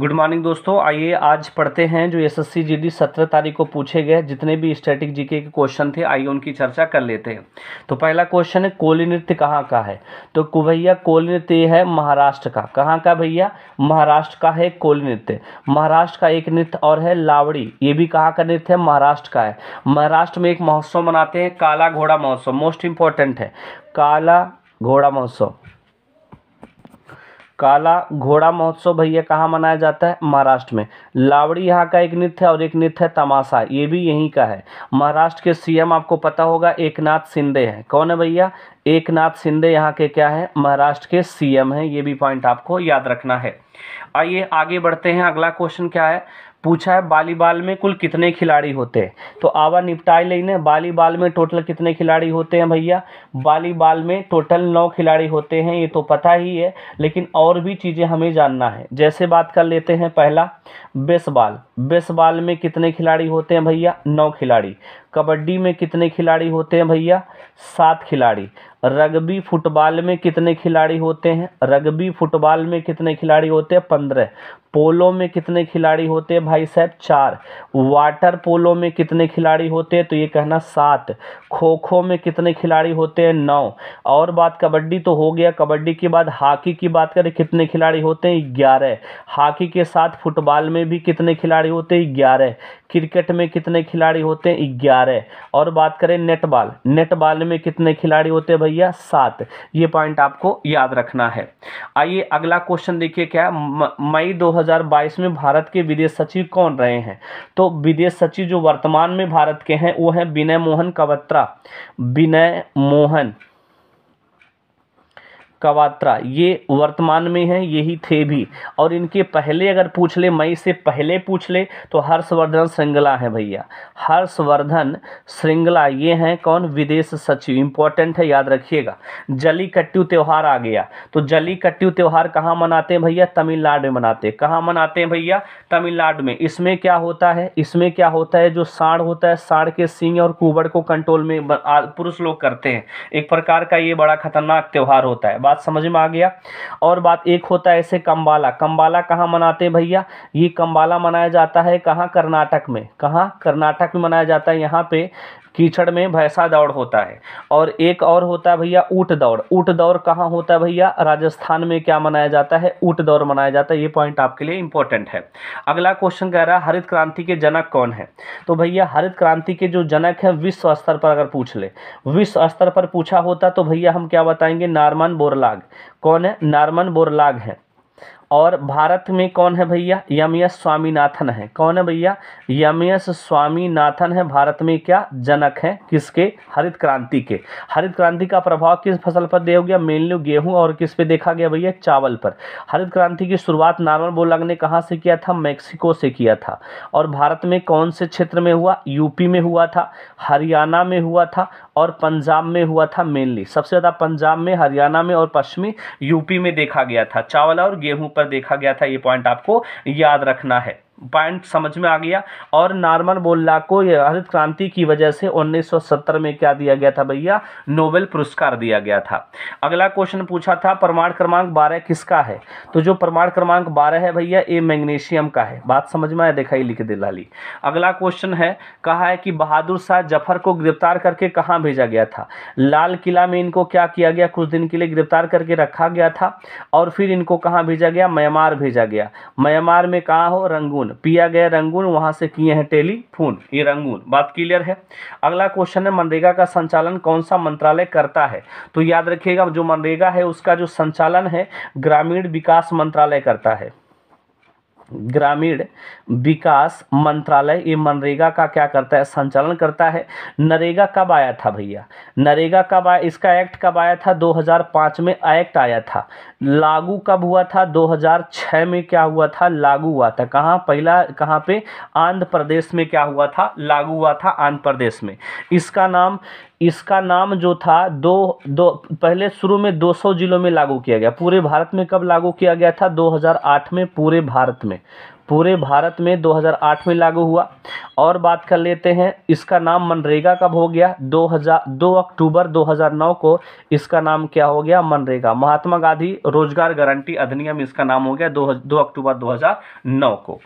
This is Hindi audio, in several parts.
गुड मॉर्निंग दोस्तों आइए आज पढ़ते हैं जो S S C G D सत्रह तारीख को पूछे गए जितने भी स्टैटिक जीके के क्वेश्चन थे आइए उनकी चर्चा कर लेते हैं तो पहला क्वेश्चन है कोली नृत्य कहाँ का है तो कुभैया कोली नृत्य है महाराष्ट्र का कहाँ का भैया महाराष्ट्र का है कोली नृत्य महाराष्ट्र का एक नृत्य और है लावड़ी ये भी कहाँ का नृत्य है महाराष्ट्र का है महाराष्ट्र में एक महोत्सव मनाते हैं काला घोड़ा महोत्सव मोस्ट इंपॉर्टेंट है काला घोड़ा महोत्सव काला घोड़ा महोत्सव भैया कहाँ मनाया जाता है महाराष्ट्र में लावड़ी यहाँ का एक नृत्य है और एक नृत्य है तमाशा ये भी यहीं का है महाराष्ट्र के सीएम आपको पता होगा एकनाथ शिंदे हैं कौन है भैया एक नाथ शिंदे यहाँ के क्या है महाराष्ट्र के सीएम हैं ये भी पॉइंट आपको याद रखना है आइए आगे बढ़ते हैं अगला क्वेश्चन क्या है पूछा है वालीबॉल में कुल कितने खिलाड़ी होते हैं तो आवा निपटाई लेने वालीबॉल में टोटल कितने खिलाड़ी होते हैं भैया वालीबॉल में टोटल नौ खिलाड़ी होते हैं ये तो पता ही है लेकिन और भी चीज़ें हमें जानना है जैसे बात कर लेते हैं पहला बेसबॉल बेसबॉल में कितने खिलाड़ी होते हैं भैया नौ खिलाड़ी कबड्डी में कितने खिलाड़ी होते हैं भैया सात खिलाड़ी रग्बी फुटबॉल में कितने खिलाड़ी होते हैं रग्बी फुटबॉल में कितने खिलाड़ी होते हैं पंद्रह पोलो में कितने खिलाड़ी होते हैं भाई साहब चार वाटर पोलो में कितने खिलाड़ी होते हैं तो ये कहना सात खो खो में कितने खिलाड़ी होते हैं नौ और बात कबड्डी तो हो गया कबड्डी के बाद हॉकी की बात करें कितने खिलाड़ी होते हैं ग्यारह हॉकी के साथ फुटबॉल में भी कितने खिलाड़ी होते हैं ग्यारह क्रिकेट में कितने खिलाड़ी होते हैं ग्यारह अठारह और बात करें नेट बॉल नेट बॉल में कितने खिलाड़ी होते हैं भैया सात ये पॉइंट आपको याद रखना है आइए अगला क्वेश्चन देखिए क्या मई 2022 में भारत के विदेश सचिव कौन रहे हैं तो विदेश सचिव जो वर्तमान में भारत के हैं वो हैं विनय मोहन कवत्रा विनय मोहन कवात्रा ये वर्तमान में हैं यही थे भी और इनके पहले अगर पूछ ले मई से पहले पूछ ले तो हर्षवर्धन श्रृंगला है भैया हर्षवर्धन श्रृंगला ये हैं कौन विदेश सचिव इंपॉर्टेंट है याद रखिएगा जलीकट्टू त्यौहार आ गया तो जलीकट्टू त्यौहार कहाँ मनाते हैं भैया तमिलनाडु में मनाते हैं कहाँ मनाते हैं भैया तमिलनाडु में इसमें क्या होता है इसमें क्या होता है जो साढ़ होता है साढ़ के सिंह और कुबड़ को कंट्रोल में पुरुष लोग करते हैं एक प्रकार का ये बड़ा खतरनाक त्यौहार होता है बात समझ में आ गया और बात एक होता है ऐसे कम्बाला कम्बाला कहाँ मनाते हैं भैया ये कम्बाला मनाया जाता है कहाँ कर्नाटक में कहाँ कर्नाटक में मनाया जाता है यहाँ पे कीचड़ में भैंसा दौड़ होता है और एक और होता है भैया ऊट दौड़ ऊट दौड़ कहाँ होता है भैया राजस्थान में क्या मनाया जाता है ऊट दौड़ मनाया जाता है ये पॉइंट आपके लिए इंपॉर्टेंट है अगला क्वेश्चन कह रहा है हरित क्रांति के जनक कौन है तो भैया हरित क्रांति के जो जनक है विश्व स्तर पर अगर पूछ ले विश्व स्तर पर पूछा होता तो भैया हम क्या बताएंगे नारमन बोर बोरलाग कौन है नॉर्मन बोरलाग है और भारत में कौन है भैया यम एस स्वामीनाथन है कौन है भैया यम एस स्वामीनाथन है भारत में क्या जनक है किसके हरित क्रांति के हरित क्रांति का प्रभाव किस फसल पर दे हो गया मेनली गेहूं और किस पे देखा गया भैया चावल पर हरित क्रांति की शुरुआत नॉर्मल बोलाग ने कहाँ से किया था मैक्सिको से किया था और भारत में कौन से क्षेत्र में हुआ यूपी में हुआ था हरियाणा में हुआ था और पंजाब में हुआ था मेनली सबसे ज़्यादा पंजाब में हरियाणा में और पश्चिमी यूपी में देखा गया था चावल और गेहूं ऊपर देखा गया था ये पॉइंट आपको याद रखना है पॉइंट समझ में आ गया और नॉर्मल बोल्ला को हरित क्रांति की वजह से 1970 में क्या दिया गया था भैया नोबेल पुरस्कार दिया गया था अगला क्वेश्चन पूछा था परमाणु क्रमांक बारह किसका है तो जो प्रमाण क्रमांक बारह है भैया ये मैग्नीशियम का है बात समझ में आया देखा ही लिख दिला अगला क्वेश्चन है कहा है कि बहादुर शाह जफर को गिरफ्तार करके कहाँ भेजा गया था लाल किला में इनको क्या किया गया कुछ दिन के लिए गिरफ्तार करके रखा गया था और फिर इनको कहाँ भेजा गया म्यांमार भेजा गया म्यांमार में कहाँ हो रंगून पिया गया रंगून वहां से किए हैं टेलीफोन ये रंगून बात क्लियर है अगला क्वेश्चन है मनरेगा का संचालन कौन सा मंत्रालय करता है तो याद रखिएगा जो मनरेगा है उसका जो संचालन है ग्रामीण विकास मंत्रालय करता है ग्रामीण विकास मंत्रालय ये मनरेगा का क्या करता है संचालन करता है नरेगा कब आया था भैया नरेगा कब आया इसका एक्ट कब आया था 2005 में एक्ट आया था लागू कब हुआ था 2006 में क्या हुआ था लागू हुआ था कहाँ पहला कहाँ पे आंध्र प्रदेश में क्या हुआ था लागू हुआ था आंध्र प्रदेश में इसका नाम इसका नाम जो था दो दो पहले शुरू में 200 ज़िलों में लागू किया गया पूरे भारत में कब लागू किया गया था 2008 में पूरे भारत में पूरे भारत में 2008 में लागू हुआ और बात कर लेते हैं इसका नाम मनरेगा कब हो गया 2000 2 अक्टूबर 2009 को इसका नाम क्या हो गया मनरेगा महात्मा गांधी रोजगार गारंटी अधिनियम इसका नाम हो गया 2 दो अक्टूबर 2009 को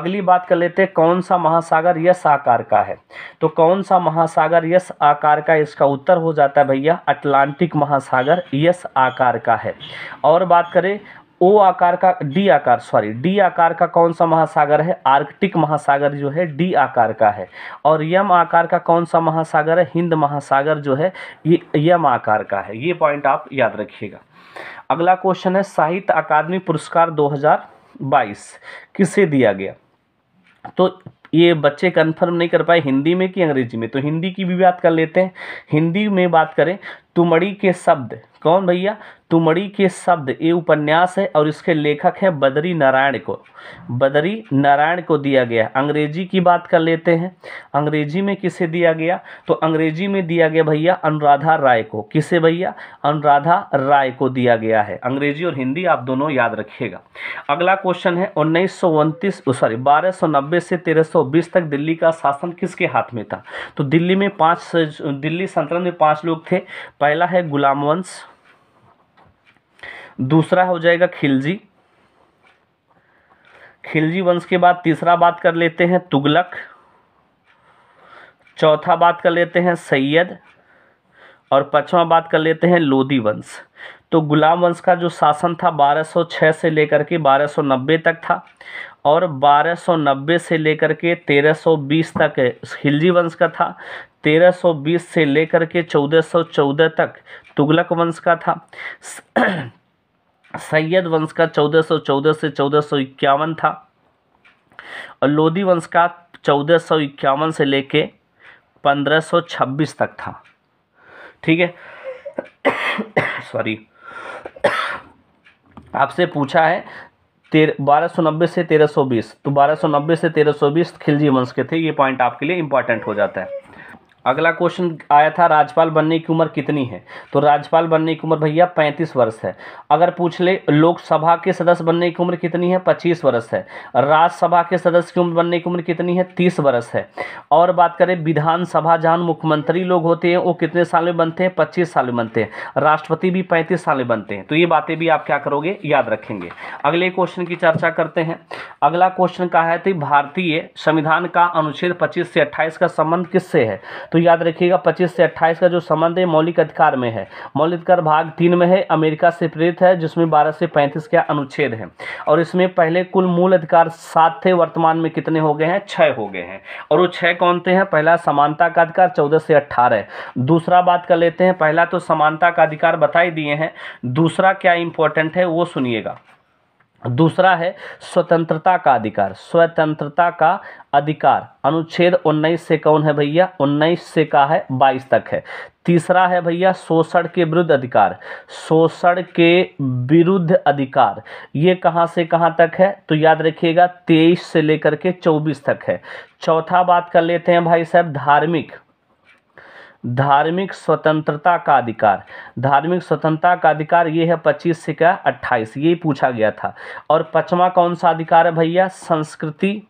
अगली बात कर लेते हैं कौन सा महासागर यश आकार का है तो कौन सा महासागर यश आकार का इसका उत्तर हो जाता है भैया अटलांटिक महासागर यश आकार का है और बात करें ओ आकार का डी आकार सॉरी डी आकार का कौन सा महासागर है आर्कटिक महासागर जो है डी आकार का है और यम आकार का कौन सा महासागर है हिंद महासागर जो है ये यम आकार का है ये पॉइंट आप याद रखिएगा अगला क्वेश्चन है साहित्य अकादमी पुरस्कार 2022 किसे दिया गया तो ये बच्चे कंफर्म नहीं कर पाए हिंदी में कि अंग्रेजी में तो हिंदी की भी बात कर लेते हैं हिंदी में बात करें तुमड़ी के शब्द कौन भैया तुमड़ी के शब्द ये उपन्यास है और इसके लेखक हैं बदरी नारायण को बदरी नारायण को दिया गया अंग्रेजी की बात कर लेते हैं अंग्रेजी में किसे दिया गया तो अंग्रेजी में दिया गया भैया अनुराधा राय को किसे भैया अनुराधा राय को दिया गया है अंग्रेजी और हिंदी आप दोनों याद रखिएगा अगला क्वेश्चन है उन्नीस सॉरी बारह से तेरह तक दिल्ली का शासन किसके हाथ में था तो दिल्ली में पाँच दिल्ली संतरण में पाँच लोग थे पहला है गुलाम वंश दूसरा हो जाएगा खिलजी खिलजी वंश के बाद तीसरा बात कर लेते हैं तुगलक चौथा बात कर लेते हैं सैयद और पांचवा बात कर लेते हैं लोदी वंश तो गुलाम वंश का जो शासन था 1206 से लेकर के 1290 तक था और 1290 से लेकर के 1320 तक खिलजी वंश का था 1320 से लेकर के 1414 तक तुगलक वंश का था सैयद वंश का 1414 से चौदह था और लोधी वंश का चौदह से लेके 1526 तक था ठीक है सॉरी आपसे पूछा है तेरह बारह सौ नब्बे से तेरह सौ बीस तो बारह सौ नब्बे से तेरह सौ बीस खिलजी वंश के थे ये पॉइंट आपके लिए इंपॉर्टेंट हो जाता है अगला क्वेश्चन आया था राज्यपाल बनने की उम्र कितनी है तो राज्यपाल बनने की उम्र भैया पैंतीस वर्ष है अगर पूछ ले लोकसभा के सदस्य बनने की उम्र कितनी है पच्चीस वर्ष है राज्यसभा के सदस्य की उम्र बनने की उम्र कितनी है तीस वर्ष है और बात करें विधानसभा जहाँ मुख्यमंत्री लोग होते हैं वो कितने साल में बनते हैं पच्चीस साल में बनते हैं राष्ट्रपति भी पैंतीस साल में बनते हैं तो ये बातें भी आप क्या करोगे याद रखेंगे अगले क्वेश्चन की चर्चा करते हैं अगला क्वेश्चन कहा है कि भारतीय संविधान का अनुच्छेद पच्चीस से अट्ठाईस का संबंध किससे है तो तो याद रखिएगा पच्चीस से 28 का जो संबंध है मौलिक अधिकार में है मौलिक अधिकार भाग तीन में है अमेरिका से प्रेरित है जिसमें 12 से 35 का अनुच्छेद है और इसमें पहले कुल मूल अधिकार सात थे वर्तमान में कितने हो गए हैं छः हो गए हैं और वो छः कौन थे हैं पहला समानता का अधिकार चौदह से अट्ठारह दूसरा बात कर लेते हैं पहला तो समानता का अधिकार बता ही दिए हैं दूसरा क्या इंपॉर्टेंट है वो सुनिएगा दूसरा है स्वतंत्रता का अधिकार स्वतंत्रता का अधिकार अनुच्छेद 19 से कौन है भैया 19 से का है 22 तक है तीसरा है भैया शोषण के विरुद्ध अधिकार शोषण के विरुद्ध अधिकार ये कहाँ से कहाँ तक है तो याद रखिएगा 23 से लेकर के 24 तक है चौथा बात कर लेते हैं भाई साहब धार्मिक धार्मिक स्वतंत्रता का अधिकार धार्मिक स्वतंत्रता का अधिकार ये है पच्चीस से क्या अट्ठाईस ये पूछा गया था और पचवा कौन सा अधिकार है भैया संस्कृति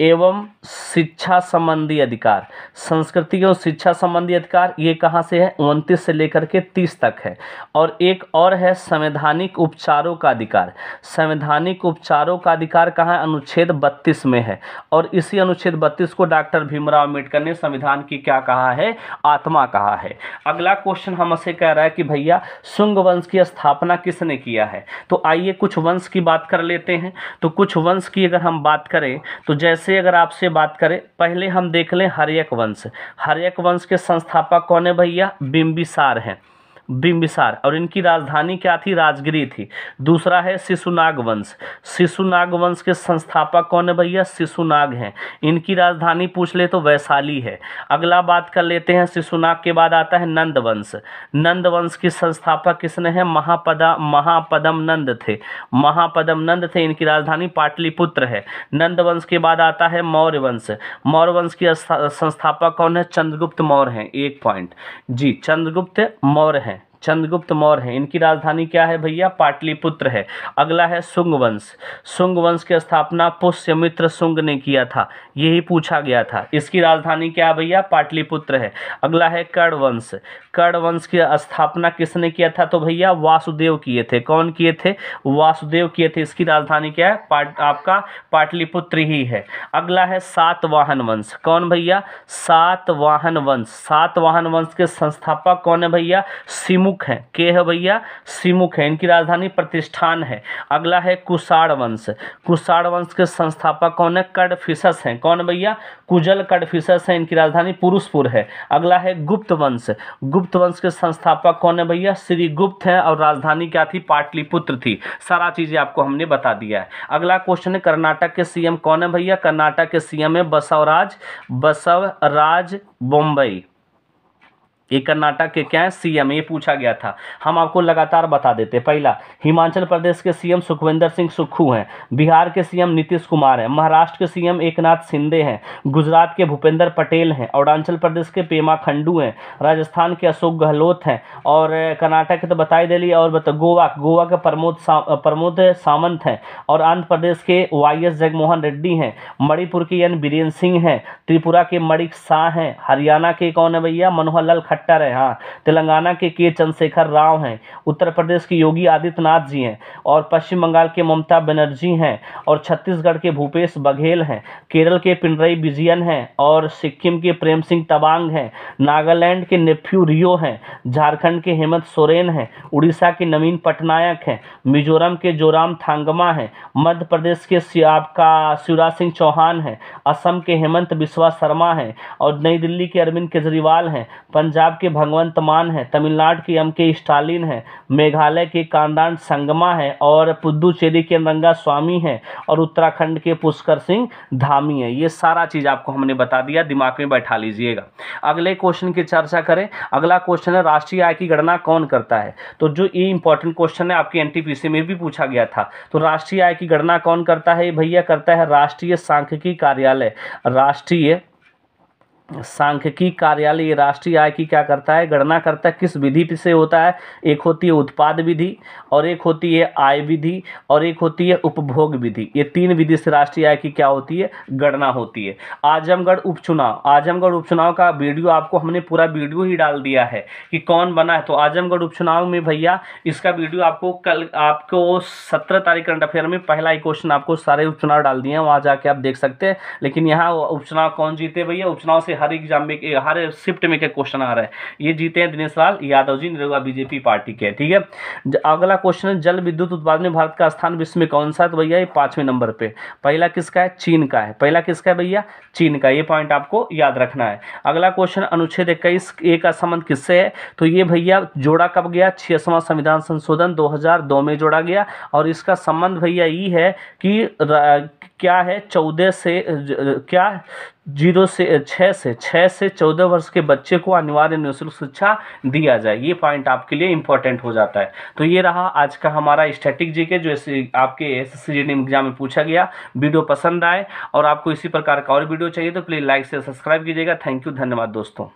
एवं शिक्षा संबंधी अधिकार संस्कृति और शिक्षा संबंधी अधिकार ये कहाँ से है उनतीस से लेकर के तीस तक है और एक और है संवैधानिक उपचारों का अधिकार संवैधानिक उपचारों का अधिकार कहाँ अनुच्छेद बत्तीस में है और इसी अनुच्छेद बत्तीस को डॉक्टर भीमराव अम्बेडकर ने संविधान की क्या कहा है आत्मा कहा है अगला क्वेश्चन हमसे कह रहा है कि भैया शुंग वंश की स्थापना किसने किया है तो आइए कुछ वंश की बात कर लेते हैं तो कुछ वंश की अगर हम बात करें तो जैसे से अगर आपसे बात करें पहले हम देख लें हरियक वंश हरियक वंश के संस्थापक कौन है भैया बिम्बिसार हैं बिम्बिसार और इनकी राजधानी क्या थी राजगिरी थी दूसरा है शिशुनाग वंश शिशुनाग वंश के संस्थापक कौन है भैया शिशुनाग हैं इनकी राजधानी पूछ ले तो वैशाली है अगला बात कर लेते हैं शिशुनाग के बाद आता है नंद वंश नंद वंश के संस्थापक किसने हैं महापदा महापदम नंद थे महापदम नंद थे इनकी राजधानी पाटलिपुत्र है नंद वंश के बाद आता है मौर्य वंश मौर्य वंश की संस्थापक कौन है चंद्रगुप्त मौर्य हैं एक पॉइंट जी चंद्रगुप्त मौर्य हैं चंद्रगुप्त मौर्य हैं इनकी राजधानी क्या है भैया पाटलिपुत्र है अगला है शुंग वंश शुंग वंश की स्थापना पुष्यमित्र शुंग ने किया था यही पूछा गया था इसकी राजधानी क्या है भैया पाटलिपुत्र है अगला है कर्ण वंश कर्ण वंश की स्थापना किसने किया था तो भैया वासुदेव किए थे कौन किए थे वासुदेव किए थे इसकी राजधानी क्या है पाट आपका पाटलिपुत्र ही है अगला है सातवाहन वंश कौन भैया सातवाहन वंश सातवाहन वंश के संस्थापक कौन है भैया सिमु सिमुख है के है भैया सिमुख है इनकी राजधानी प्रतिष्ठान है अगला है कुषाण वंश कुषाण वंश के संस्थापक कौन है कडफिसस हैं कौन भैया कुजल कडफिसस हैं इनकी राजधानी पुरुषपुर है अगला है गुप्त वंश गुप्त वंश के संस्थापक कौन है भैया श्री गुप्त हैं और राजधानी क्या थी पाटलिपुत्र थी सारा चीज़ें आपको हमने बता दिया है अगला क्वेश्चन है कर्नाटक के सीएम कौन है भैया कर्नाटक के सीएम है बसवराज बसवराज बम्बई ये कर्नाटक के क्या है सीएम ये पूछा गया था हम आपको लगातार बता देते पहला हिमाचल प्रदेश के सीएम सुखविंदर सिंह सुक्खू हैं बिहार के सीएम नीतीश कुमार हैं महाराष्ट्र के सीएम एकनाथ शिंदे हैं गुजरात के भूपेंद्र पटेल हैं अरुणाचल प्रदेश के पेमा खंडू हैं राजस्थान के अशोक गहलोत हैं और कर्नाटक के तो बताई दे और बता गोवा गोवा के प्रमोद सा, प्रमोद सावंत हैं और आंध्र प्रदेश के वाई एस जगमोहन रेड्डी हैं मणिपुर के एन बीरेन सिंह हैं त्रिपुरा के मणिक शाह हैं हरियाणा के कौन है भैया मनोहर लाल खट्टर है हाँ तेलंगाना के के चंद्रशेखर राव हैं उत्तर प्रदेश के योगी आदित्यनाथ जी हैं और पश्चिम बंगाल के ममता बनर्जी हैं और छत्तीसगढ़ के भूपेश बघेल हैं केरल के पिनरई बिजियन हैं और सिक्किम के प्रेम सिंह तवांग हैं नागालैंड के नेफ्यू रियो हैं झारखंड के हेमंत सोरेन हैं उड़ीसा के नवीन पटनायक हैं मिजोरम के जोराम थांगमा हैं मध्य प्रदेश के आपका शिवराज सिंह चौहान हैं असम के हेमंत बिस्वा शर्मा हैं और नई दिल्ली के अरविंद केजरीवाल हैं पंजाब पंजाब के भगवंत मान हैं तमिलनाडु की एम के स्टालिन हैं मेघालय के कांदान संगमा हैं और पुद्दुचेरी के रंगा स्वामी हैं और उत्तराखंड के पुष्कर सिंह धामी हैं ये सारा चीज़ आपको हमने बता दिया दिमाग में बैठा लीजिएगा अगले क्वेश्चन की चर्चा करें अगला क्वेश्चन है राष्ट्रीय आय की गणना कौन करता है तो जो ये इंपॉर्टेंट क्वेश्चन है आपके एन में भी पूछा गया था तो राष्ट्रीय आय की गणना कौन करता है भैया करता है राष्ट्रीय सांख्यिकी कार्यालय राष्ट्रीय सांख्यिकी कार्यालय ये राष्ट्रीय आय की क्या करता है गणना करता है किस विधि से होता है एक होती है उत्पाद विधि और एक होती है आय विधि और एक होती है उपभोग विधि ये तीन विधि से राष्ट्रीय आय की क्या होती है गणना होती है आजमगढ़ उपचुनाव आजमगढ़ उपचुनाव का वीडियो आपको हमने पूरा वीडियो ही डाल दिया है कि कौन बना है तो आजमगढ़ उपचुनाव में भैया इसका वीडियो आपको कल आपको सत्रह तारीख करंट अफेयर में पहला ही क्वेश्चन आपको सारे उपचुनाव डाल दिए हैं वहाँ जाके आप देख सकते हैं लेकिन यहाँ उपचुनाव कौन जीते भैया उपचुनाव से हर एग्जाम में हर शिफ्ट में क्या क्वेश्चन आ रहा है ये जीते हैं दिनेश लाल यादव जी निरुआ बीजेपी पार्टी के ठीक है अगला क्वेश्चन है जल विद्युत उत्पादन में भारत का स्थान विश्व में कौन सा है तो भैया ये पांचवें नंबर पर पहला किसका है चीन का है पहला किसका है भैया चीन का ये पॉइंट आपको याद रखना है अगला क्वेश्चन अनुच्छेद इक्कीस ए का संबंध किससे है तो ये भैया जोड़ा कब गया छियासवा संविधान संशोधन दो में जोड़ा गया और इसका संबंध भैया ये है कि क्या है चौदह से क्या जीरो से छः से छः से चौदह वर्ष के बच्चे को अनिवार्य निःशुल्क शिक्षा दिया जाए ये पॉइंट आपके लिए इंपॉर्टेंट हो जाता है तो ये रहा आज का हमारा स्टैटिक जी के जो आपके एस एस एग्जाम में पूछा गया वीडियो पसंद आए और आपको इसी प्रकार का और वीडियो चाहिए तो प्लीज़ लाइक से सब्सक्राइब कीजिएगा थैंक यू धन्यवाद दोस्तों